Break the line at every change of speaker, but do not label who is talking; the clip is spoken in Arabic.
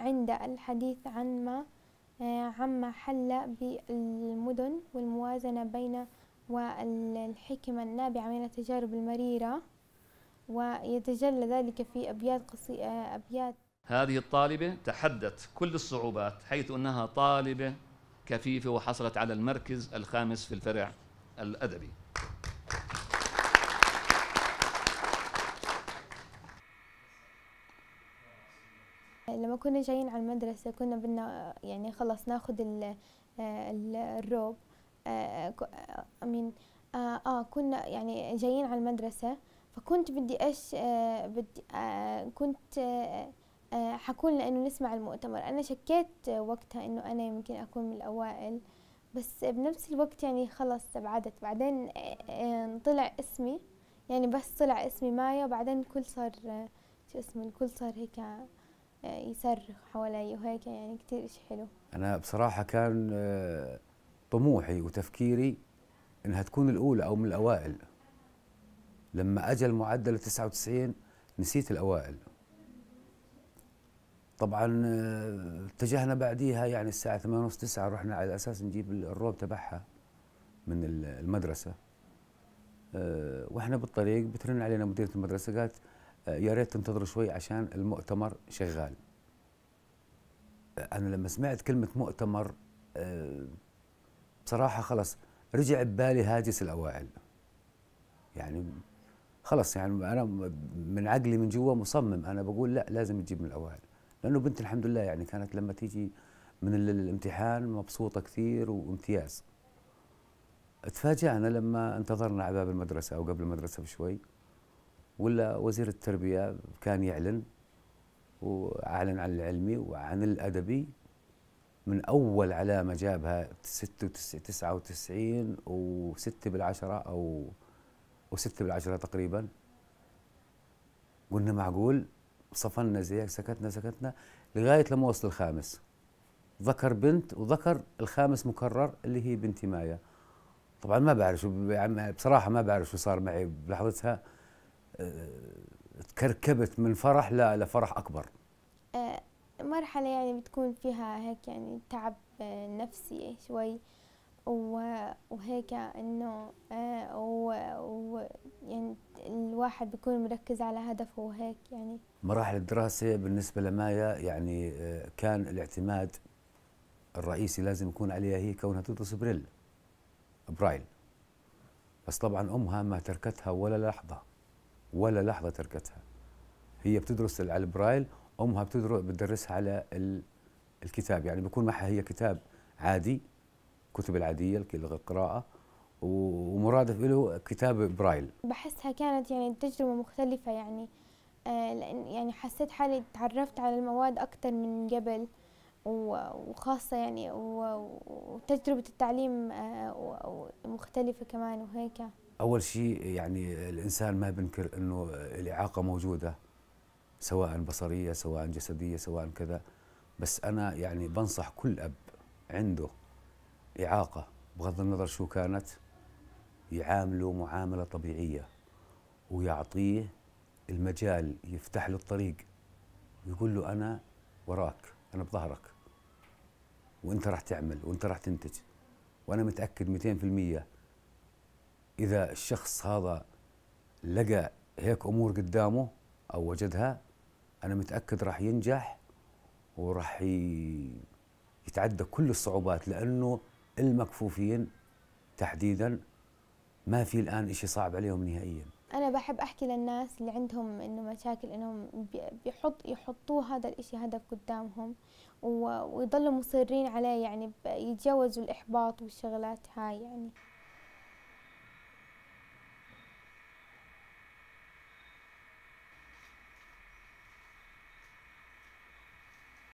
عند الحديث عن ما آه، عما حل بالمدن والموازنة بين والحكمة النابعة من التجارب المريرة ويتجلى ذلك في أبيات قصي... آه، أبيات
هذه الطالبة تحدت كل الصعوبات حيث أنها طالبة كفيفة وحصلت على المركز الخامس في الفرع الأدبي
لما كنا جايين على المدرسة كنا بدنا يعني خلص ناخد ال آه، الروب أمين آه،, آه،, آه كنا يعني جايين على المدرسة فكنت بدي إيش بدي كنت حكون لأنه نسمع المؤتمر أنا شكيت وقتها إنه أنا يمكن أكون من الأوائل بس بنفس الوقت يعني خلص ابعدت بعدين طلع اسمي يعني بس طلع اسمي مايا وبعدين الكل صار شو اسمه الكل صار هيك يصرخ حوالي وهيك يعني كثير إشي حلو
أنا بصراحة كان آه، طموحي وتفكيري إنها تكون الأولى أو من الأوائل لما أجى المعدل 99 نسيت الأوائل طبعا آه، اتجهنا بعديها يعني الساعة 8 ونص 9 رحنا على أساس نجيب الروب تبعها من المدرسة آه، واحنا بالطريق بترن علينا مديرة المدرسة قالت آه، يا ريت تنتظروا شوي عشان المؤتمر شغال آه، انا لما سمعت كلمه مؤتمر آه، بصراحه خلص رجع ببالي هاجس الاوائل يعني خلص يعني انا من عقلي من جوا مصمم انا بقول لا لازم تجيب من الاوائل لانه بنت الحمد لله يعني كانت لما تيجي من الامتحان مبسوطه كثير وامتياز تفاجأنا لما انتظرنا على باب المدرسه او قبل المدرسه بشوي ولا وزير التربيه كان يعلن واعلن عن العلمي وعن الادبي من اول علامه جابها 99 و6 بالعشره او و6 بالعشره تقريبا قلنا معقول صفنا زيك سكتنا سكتنا لغايه لما وصل الخامس ذكر بنت وذكر الخامس مكرر اللي هي بنتي مايا طبعا ما بعرف شو يعني بصراحه ما بعرف شو صار معي بلحظتها آه، تكركبت من فرح لفرح اكبر
آه، مرحلة يعني بتكون فيها هيك يعني تعب آه، نفسي شوي وهيك انه ويعني يعني الواحد بيكون مركز على هدفه وهيك يعني
مراحل الدراسة بالنسبة لمايا يعني كان الاعتماد الرئيسي لازم يكون عليها هي كونها تدرس بريل برايل بس طبعا امها ما تركتها ولا لحظه ولا لحظه تركتها هي بتدرس على البرايل امها بتدرس بتدرسها على الكتاب يعني بيكون معها هي كتاب عادي كتب العاديه القراءه ومرادف له كتاب برايل
بحسها كانت يعني تجربه مختلفه يعني آه، لأن يعني حسيت حالي تعرفت على المواد اكثر من قبل وخاصة يعني وتجربة التعليم آه، مختلفة كمان وهيك
اول شيء يعني الانسان ما بنكر انه الاعاقه موجوده سواء بصريه سواء جسديه سواء كذا بس انا يعني بنصح كل اب عنده اعاقه بغض النظر شو كانت يعامله معامله طبيعيه ويعطيه المجال يفتح له الطريق ويقول له انا وراك انا بظهرك وانت راح تعمل وانت راح تنتج وانا متاكد 200% إذا الشخص هذا لقى هيك أمور قدامه أو وجدها أنا متأكد راح ينجح وراح يتعدى كل الصعوبات لأنه المكفوفين تحديدا ما في الآن إشي صعب عليهم نهائيا
أنا بحب أحكي للناس اللي عندهم إنه مشاكل إنهم بيحط يحطوا هذا الإشي هدف قدامهم ويضلوا مصرين عليه يعني يتجاوزوا الإحباط والشغلات هاي يعني